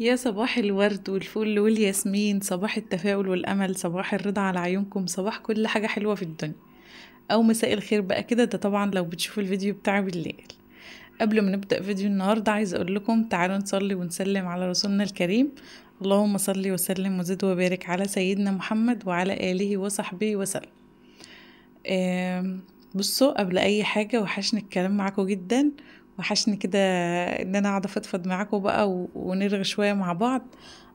يا صباح الورد والفل والياسمين صباح التفاؤل والأمل صباح الرضا على عيونكم صباح كل حاجة حلوة في الدنيا أو مساء الخير بقى كده ده طبعا لو بتشوفوا الفيديو بتاعي بالليل قبل ما نبدأ فيديو النهاردة عايز أقول لكم تعالوا نصلي ونسلم على رسولنا الكريم اللهم صل وسلم وزد وبارك على سيدنا محمد وعلى آله وصحبه وسلم بصوا قبل أي حاجة وحشني الكلام معاكم جدا وحشني كده ان انا قاعده افضفض معاكم بقى ونرغي شويه مع بعض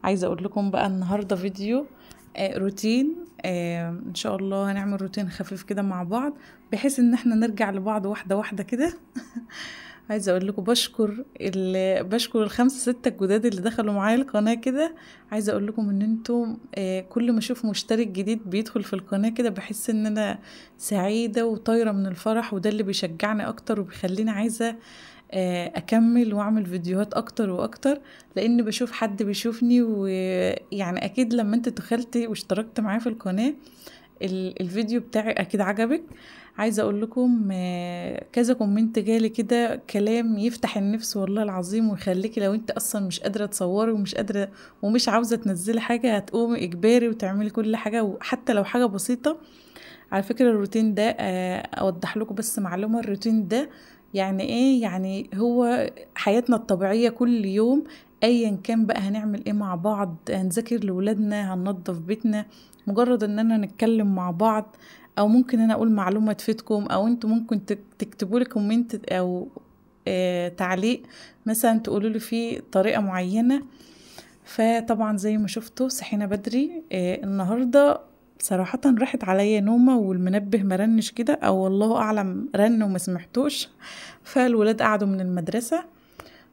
عايزه اقول لكم بقى النهارده فيديو آه روتين آه ان شاء الله هنعمل روتين خفيف كده مع بعض بحيث ان احنا نرجع لبعض واحده واحده كده عايزه اقول لكم بشكر اللي بشكر الخمسه سته الجداد اللي دخلوا معايا القناه كده عايزه اقول لكم ان انتم آه، كل ما اشوف مشترك جديد بيدخل في القناه كده بحس ان انا سعيده وطايره من الفرح وده اللي بيشجعني اكتر وبيخليني عايزه آه، اكمل واعمل فيديوهات اكتر واكتر لان بشوف حد بيشوفني ويعني اكيد لما انت دخلتي واشتركت معايا في القناه الفيديو بتاعي اكيد عجبك عايزه اقول لكم آه، كذا كومنت جالي كده كلام يفتح النفس والله العظيم ويخليكي لو انت اصلا مش قادره تصوري ومش قادره ومش عاوزه تنزلي حاجه هتقومي اجباري وتعملي كل حاجه وحتى لو حاجه بسيطه على فكره الروتين ده آه، اوضح لكم بس معلومه الروتين ده يعني ايه يعني هو حياتنا الطبيعيه كل يوم ايا كان بقى هنعمل ايه مع بعض هنذاكر لولادنا هننظف بيتنا مجرد اننا نتكلم مع بعض او ممكن انا اقول معلومه تفيدكم او انتوا ممكن تكتبوا لي كومنت او آه، تعليق مثلا تقولوا لي فيه طريقه معينه فطبعا زي ما شفتوا صحينا بدري آه، النهارده صراحة راحت عليا نومة والمنبه مرنش كده أو الله أعلم رن وما سمحتوش فالولاد قعدوا من المدرسة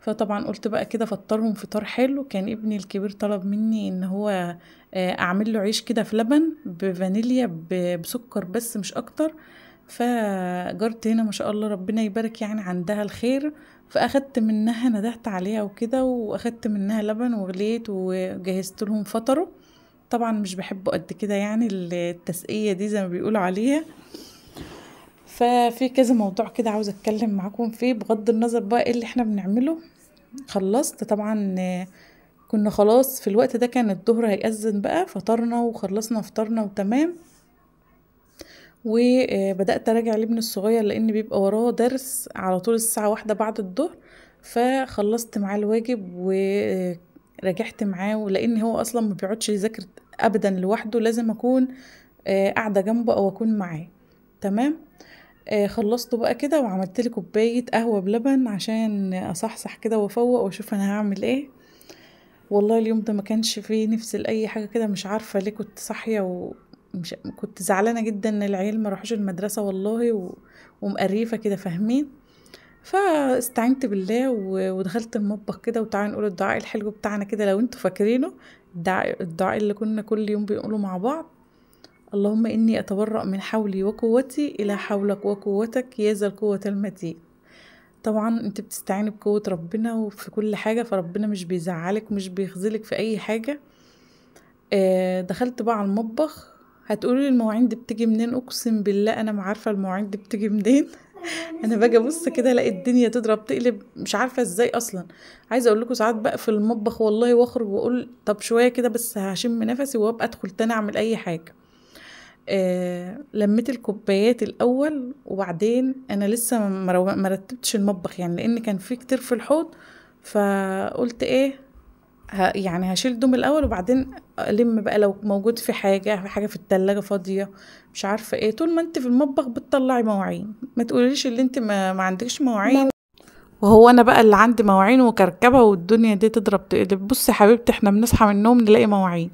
فطبعا قلت بقى كده فطرهم فطار حلو كان ابني الكبير طلب مني ان هو آه، اعمل له عيش كده في لبن بفانيليا بسكر بس مش اكتر فجرت هنا ما شاء الله ربنا يبارك يعني عندها الخير فاخدت منها ندهت عليها وكده واخدت منها لبن وغليت وجهزت لهم فطره طبعا مش بحبه قد كده يعني التسقية دي زي ما بيقولوا عليها ففي كذا موضوع كده عاوزه اتكلم معاكم فيه بغض النظر بقى ايه اللي احنا بنعمله خلصت طبعا كنا خلاص في الوقت ده كان الظهر هيأذن بقى فطرنا وخلصنا فطرنا وتمام وبدأت أراجع لابن الصغير لأن بيبقى وراه درس على طول الساعة واحدة بعد الظهر فخلصت معاه الواجب وراجعت معاه لأن هو أصلا ما بيقعدش يذاكر أبدا لوحده لازم أكون قاعدة جنبه أو أكون معاه تمام آه، خلصته بقى كده وعملت لي كوبايه قهوه بلبن عشان اصحصح كده وافوق واشوف انا هعمل ايه والله اليوم ده ما كانش فيه نفس لاي حاجه كده مش عارفه ليه كنت صاحيه و مش كنت زعلانه جدا ان العيال ما راحوش المدرسه والله و... ومقريفه كده فاهمين فاستعنت بالله و... ودخلت المطبخ كده وتعالى نقول الدعاء الحلو بتاعنا كده لو انتوا فاكرينه الدعاء الدعاء اللي كنا كل يوم بنقوله مع بعض اللهم إني أتبرأ من حولي وقوتي إلى حولك وقوتك يا ذا القوة المتين طبعا انت بتستعيني بقوة ربنا وفي كل حاجة فربنا مش بيزعلك مش بيخذلك في أي حاجة آه دخلت بقى على المطبخ هتقولي المواعين دي بتيجي منين اقسم بالله انا معارفه المواعين دي بتيجي منين انا باجي ابص كده الاقي الدنيا تضرب تقلب مش عارفه ازاي اصلا عايزه اقول لكم ساعات بقى في المطبخ والله واخرج واقول طب شويه كده بس هشم نفسي وابقى ادخل تاني اعمل اي حاجه آه لميت الكوبايات الاول وبعدين انا لسه ما رتبتش المطبخ يعني لان كان في كتير في الحوض فقلت ايه ه يعني هشيل دوم الاول وبعدين الم بقى لو موجود في حاجه في حاجه في التلاجة فاضيه مش عارفه ايه طول ما انت في المطبخ بتطلعي مواعين ما تقوليش اللي انت ما, ما عندكش مواعين وهو انا بقى اللي عندي مواعين وكركبه والدنيا دي تضرب تقلب بصي يا حبيبتي احنا بنصحى من النوم نلاقي مواعين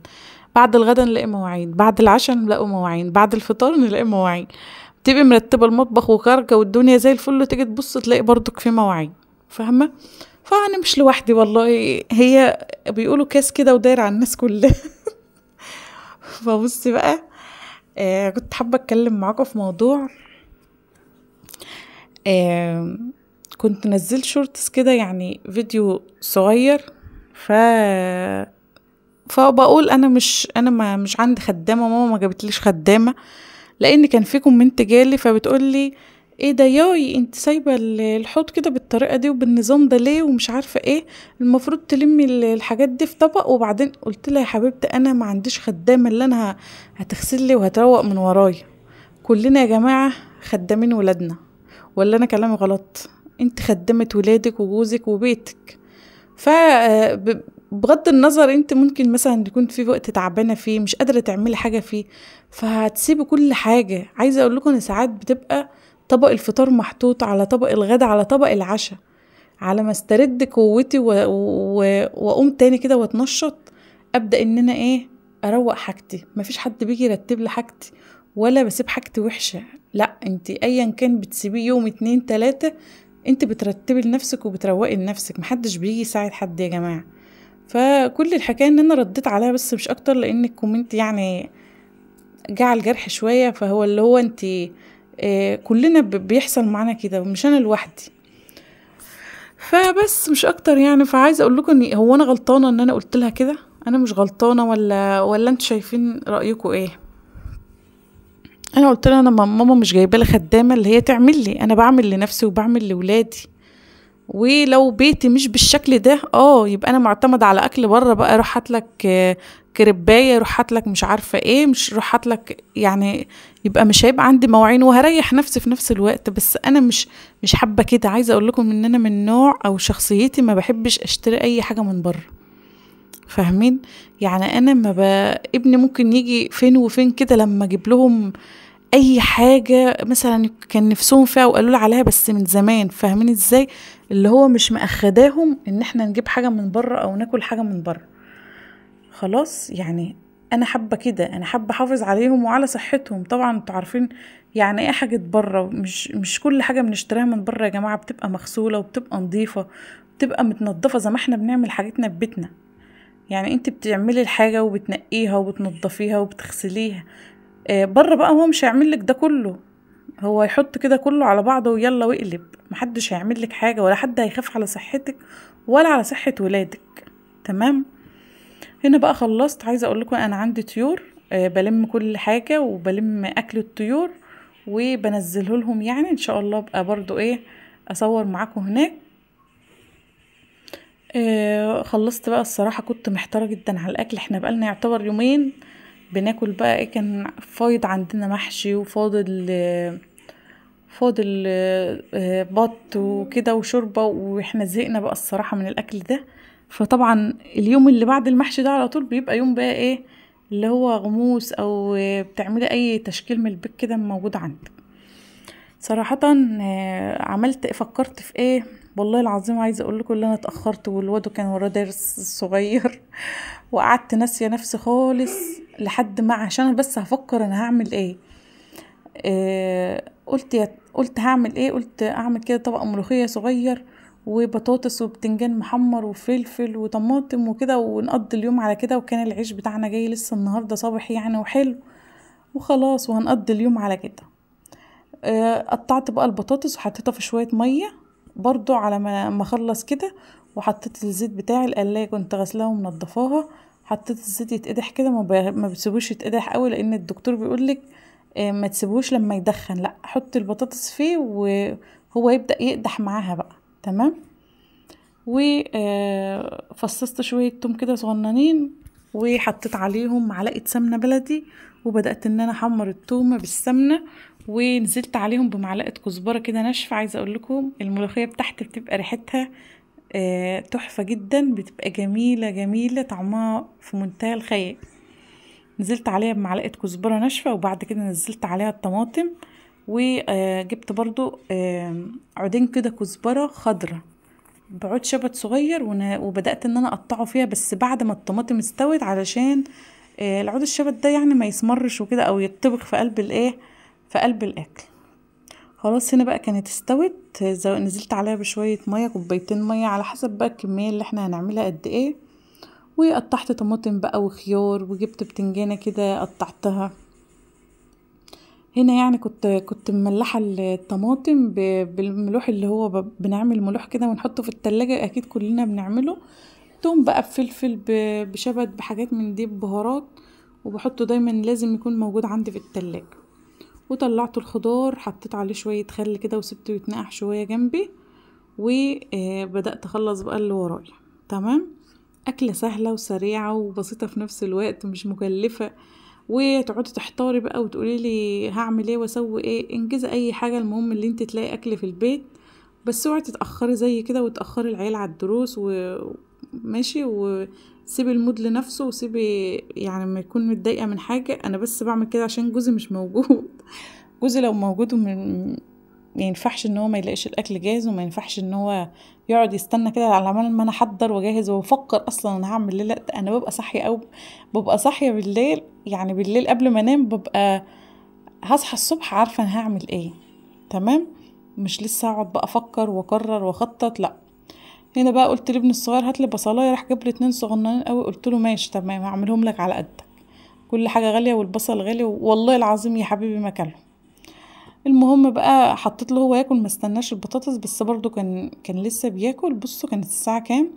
بعد الغدا نلاقي مواعين بعد العشاء نلاقي مواعين بعد الفطار نلاقي مواعين تبقي مرتبة المطبخ وخارجة والدنيا زي الفل وتيجي تبص تلاقي برضك في مواعين فاهمة فأنا مش لوحدي والله هي بيقولوا كاس كده وداير على الناس كلها فبصي بقى آه كنت حابة أتكلم معاكم في موضوع آه كنت نزلت شورتس كده يعني فيديو صغير ف فبقول انا مش انا ما مش عندي خدامه ماما ما جابتليش خدامه لان كان في كومنت جالي فبتقول لي ايه ده ياي انت سايبه الحوض كده بالطريقه دي وبالنظام ده ليه ومش عارفه ايه المفروض تلمي الحاجات دي في طبق وبعدين قلت لها يا حبيبتي انا ما عنديش خدامه اللي انا هتغسل لي وهتروق من ورايا كلنا يا جماعه خدامين ولادنا ولا انا كلامي غلط انت خدمت ولادك وجوزك وبيتك ف آه، بغض النظر انت ممكن مثلا تكون في وقت تعبانه فيه مش قادره تعملي حاجه فيه فهتسيبي كل حاجه عايزه اقول لكم ان ساعات بتبقى طبق الفطار محطوط على طبق الغدا على طبق العشاء على ما استرد قوتي واقوم تاني كده واتنشط ابدا ان انا ايه اروق حاجتي مفيش حد بيجي يرتب لي حاجتي ولا بسيب حاجتي وحشه لا انت ايا كان بتسيبيه يوم اتنين تلاته انت بترتبي لنفسك وبتروقي لنفسك محدش بيجي يساعد حد يا جماعه فكل الحكايه ان انا رديت عليها بس مش اكتر لان الكومنت يعني جه على الجرح شويه فهو اللي هو انت آه، كلنا بيحصل معانا كده مش انا لوحدي فبس مش اكتر يعني فعايزه اقول لكم هو انا غلطانه ان انا قلت لها كده انا مش غلطانه ولا ولا انتوا شايفين رايكم ايه انا قلت لها انا ماما مش جايبه لي خدامه اللي هي تعمل لي انا بعمل لنفسي وبعمل لولادي ولو بيتي مش بالشكل ده اه يبقى انا معتمده على اكل بره بقى اروح هاتلك آه، كريبايه اروح هاتلك مش عارفه ايه مش اروح هاتلك يعني يبقى مش هيبقى عندي مواعين وهريح نفسي في نفس الوقت بس انا مش مش حابه كده عايزه اقول لكم ان انا من نوع او شخصيتي ما بحبش اشتري اي حاجه من بره فاهمين يعني انا ما ابني ممكن يجي فين وفين كده لما اجيب لهم آه اي حاجه مثلا كان نفسهم فيها وقالوا لي عليها بس من زمان فاهمين ازاي اللي هو مش مأخداهم ان احنا نجيب حاجه من بره او ناكل حاجه من بره خلاص يعني انا حابه كده انا حابه احافظ عليهم وعلى صحتهم طبعا انتوا عارفين يعني ايه حاجه بره مش مش كل حاجه بنشتريها من بره يا جماعه بتبقى مغسوله وبتبقى نظيفه بتبقى متنضفه زي ما احنا بنعمل حاجتنا في بيتنا يعني انت بتعملي الحاجه وبتنقيها وبتنظفيها وبتغسليها آه، بره بقى هو مش هيعمل لك ده كله هو يحط كده كله على بعضه ويلا واقلب محدش هيعمل لك حاجه ولا حد هيخاف على صحتك ولا على صحه ولادك تمام هنا بقى خلصت عايزه اقول لكم انا عندي طيور آه، بلم كل حاجه وبلم اكل الطيور وبنزله لهم يعني ان شاء الله بقى برضو ايه اصور معاكم هناك آه، خلصت بقى الصراحه كنت محتاره جدا على الاكل احنا بقالنا يعتبر يومين بناكل بقى ايه كان فايض عندنا محشي وفاضل فاضل آه، بط وكده وشوربه واحنا زهقنا بقى الصراحه من الاكل ده فطبعا اليوم اللي بعد المحشي ده على طول بيبقى يوم بقى ايه اللي هو غموس او بتعملي اي تشكيل من البيت كده موجود عندك صراحة آه، عملت إيه، فكرت في ايه والله العظيم عايزه اقول لكم ان انا اتاخرت والواد كان وراه درس صغير وقعدت ناسيه نفسي خالص لحد ما عشان بس هفكر انا هعمل ايه آه قلت يا قلت هعمل ايه قلت اعمل كده طبق ملوخيه صغير وبطاطس وبتنجان محمر وفلفل وطماطم وكده ونقضي اليوم على كده وكان العيش بتاعنا جاي لسه النهارده صبح يعني وحلو وخلاص وهنقضي اليوم على كده آه، قطعت بقى البطاطس وحطيتها في شويه ميه برضو على ما اخلص كده وحطيت الزيت بتاعي القلايه كنت غسلاها ومنضفاها حطيت الزيت يتقدح كده ما بتسيبوش يتقدح قوي لان الدكتور بيقول لك آه، ما تسيبوش لما يدخن لا حط البطاطس فيه وهو يبدا يقدح معاها بقى تمام وفصصت آه، شويه توم كده صغننين وحطيت عليهم معلقه سمنه بلدي وبدات ان انا احمر التومه بالسمنه ونزلت عليهم بمعلقه كزبره كده ناشفه عايزه اقول لكم الملوخيه بتاعتي بتبقى ريحتها آه، تحفة جدا بتبقى جميلة جميلة طعمها في منتهى الخيال نزلت عليها بمعلقة كزبرة ناشفة وبعد كده نزلت عليها الطماطم وجبت برضو آه، عودين كده كزبرة خضرة بعود شبت صغير وبدأت ان انا اقطعه فيها بس بعد ما الطماطم استوت علشان آه، العود الشبت ده يعني ما يسمرش وكده او يطبخ في قلب الايه في قلب الاكل خلاص هنا بقى كانت استوت نزلت عليها بشوية مية كوبايتين مية على حسب بقى الكمية اللي احنا هنعملها قد ايه وقطعت طماطم بقى وخيار وجبت بتنجانة كده قطعتها هنا يعني كنت كنت مملحة الطماطم بالملوح اللي هو بنعمل ملوح كده ونحطه في التلاجة اكيد كلنا بنعمله توم بقى بفلفل بشبت بحاجات من دي ببهارات وبحطه دايما لازم يكون موجود عندي في التلاجة وطلعت الخضار حطيت عليه شوية خل كده وسبته يتنقح شوية جنبي وبدأت آه، أخلص بقى اللي ورايا تمام أكلة سهلة وسريعة وبسيطة في نفس الوقت مش مكلفة وتقعدي تحتاري بقى وتقولي لي هعمل ايه واسوي ايه انجزي اي حاجة المهم اللي انت تلاقي اكل في البيت بس اوعي تتأخري زي كده وتأخري العيال على الدروس و... ماشي وسيبي المود لنفسه وسيبي يعني ما يكون متضايقه من حاجه انا بس بعمل كده عشان جوزي مش موجود جوزي لو موجود من ما ينفعش ان هو ما يلاقيش الاكل جاهز وما ينفعش ان هو يقعد يستنى كده على ما انا احضر واجهز وافكر اصلا انا هعمل ليه لا انا ببقى صاحيه او ببقى صاحيه بالليل يعني بالليل قبل ما انام ببقى هصحى الصبح عارفه انا هعمل ايه تمام مش لسه اقعد بقى افكر واقرر واخطط لا هنا بقى قلت لابن الصغير هات لي بصلايه راح جاب لي اتنين صغننين قوي قلت له ماشي تمام هعملهم لك على قدك كل حاجه غاليه والبصل غالي والله العظيم يا حبيبي ما كلهم المهم بقى حطيت له هو ياكل ما استناش البطاطس بس برضو كان كان لسه بياكل بصوا كانت الساعه كام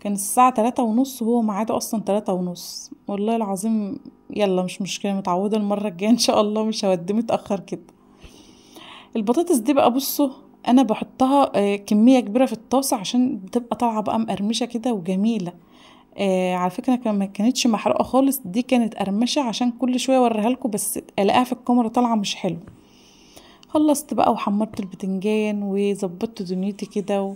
كان الساعه تلاتة ونص وهو معاده اصلا تلاتة ونص والله العظيم يلا مش مشكله متعوده المره الجايه ان شاء الله مش هودي متاخر كده البطاطس دي بقى بصوا انا بحطها آه، كميه كبيره في الطاسه عشان بتبقى طالعه بقى مقرمشه كده وجميله آه على فكره ما كانتش محروقه خالص دي كانت قرمشه عشان كل شويه اوريها لكم بس الاقيها في الكاميرا طالعه مش حلو خلصت بقى وحمرت البتنجان وظبطت دنيتي كده و...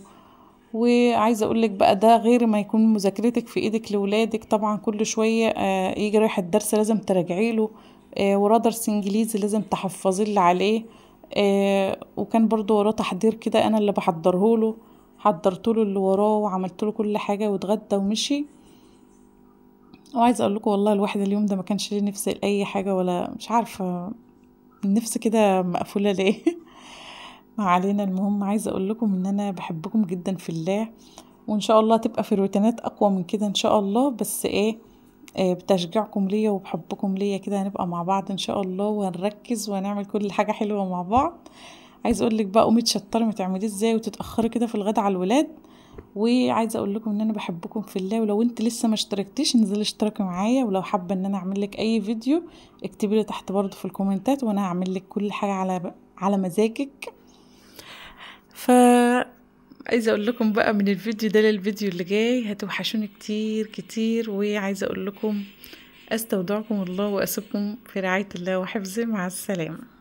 وعايزه اقول لك بقى ده غير ما يكون مذاكرتك في ايدك لولادك طبعا كل شويه آه يجي رايح الدرس لازم تراجعي له آه ورا درس انجليزي لازم تحفظي اللي عليه آه، وكان برضو وراه تحضير كده انا اللي بحضره له حضرت له اللي وراه وعملت له كل حاجه واتغدى ومشي وعايز اقول لكم والله الواحد اليوم ده ما كانش ليه نفس لاي حاجه ولا مش عارفه النفس كده مقفوله ليه ما علينا المهم عايز اقول لكم ان انا بحبكم جدا في الله وان شاء الله تبقى في روتينات اقوى من كده ان شاء الله بس ايه آه، بتشجيعكم ليا وبحبكم ليا كده هنبقى مع بعض ان شاء الله وهنركز وهنعمل كل حاجه حلوه مع بعض عايز اقول لك بقى قومي تشطري ما تعمليه ازاي وتتاخري كده في الغدا على الولاد وعايزه اقول لكم ان انا بحبكم في الله ولو انت لسه ما اشتركتيش انزلي اشتركي معايا ولو حابه ان انا اعمل لك اي فيديو اكتبي لي تحت برضه في الكومنتات وانا هعمل لك كل حاجه على على مزاجك ف عايزه اقول لكم بقى من الفيديو ده للفيديو اللي جاي هتوحشوني كتير كتير وعايزه اقول لكم استودعكم الله واسيبكم في رعايه الله وحفظه مع السلامه